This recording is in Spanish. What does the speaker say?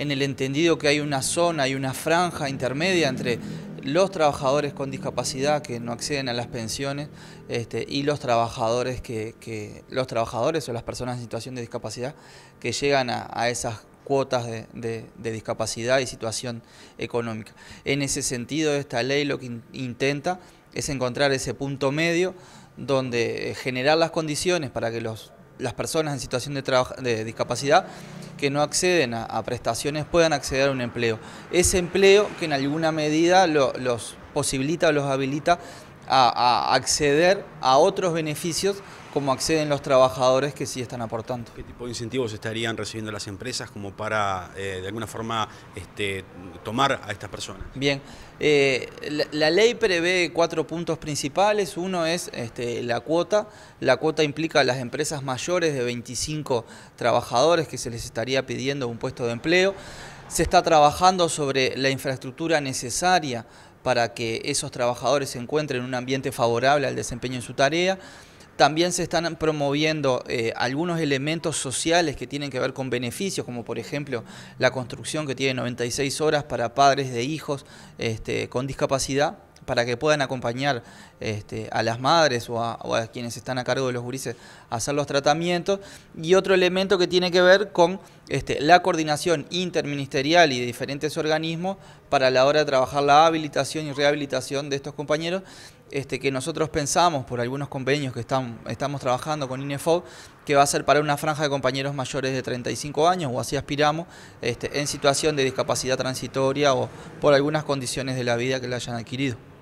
en el entendido que hay una zona y una franja intermedia entre los trabajadores con discapacidad que no acceden a las pensiones este, y los trabajadores que, los trabajadores o las personas en situación de discapacidad que llegan a, esas cuotas de, discapacidad y situación económica. En ese sentido, esta ley lo que intenta es encontrar ese punto medio donde eh, generar las condiciones para que las personas en situación de discapacidad que no acceden a, prestaciones puedan acceder a un empleo. Ese empleo que en alguna medida los posibilita o los habilita a, acceder a otros beneficios como acceden los trabajadores que sí están aportando. ¿Qué tipo de incentivos estarían recibiendo las empresas como para, eh, de alguna forma, este, tomar a estas personas? Bien, eh, la, ley prevé cuatro puntos principales. Uno es este, la cuota. La cuota implica a las empresas mayores de 25 trabajadores que se les estaría pidiendo un puesto de empleo. Se está trabajando sobre la infraestructura necesaria para que esos trabajadores se encuentren en un ambiente favorable al desempeño en su tarea. También se están promoviendo eh, algunos elementos sociales que tienen que ver con beneficios, como por ejemplo la construcción que tiene 96 horas para padres de hijos este, con discapacidad, para que puedan acompañar este, a las madres o a, quienes están a cargo de los gurises a hacer los tratamientos. Y otro elemento que tiene que ver con este, la coordinación interministerial y de diferentes organismos para la hora de trabajar la habilitación y rehabilitación de estos compañeros. Este, que nosotros pensamos por algunos convenios que están, estamos trabajando con INEFO, que va a ser para una franja de compañeros mayores de 35 años, o así aspiramos, este, en situación de discapacidad transitoria o por algunas condiciones de la vida que la hayan adquirido.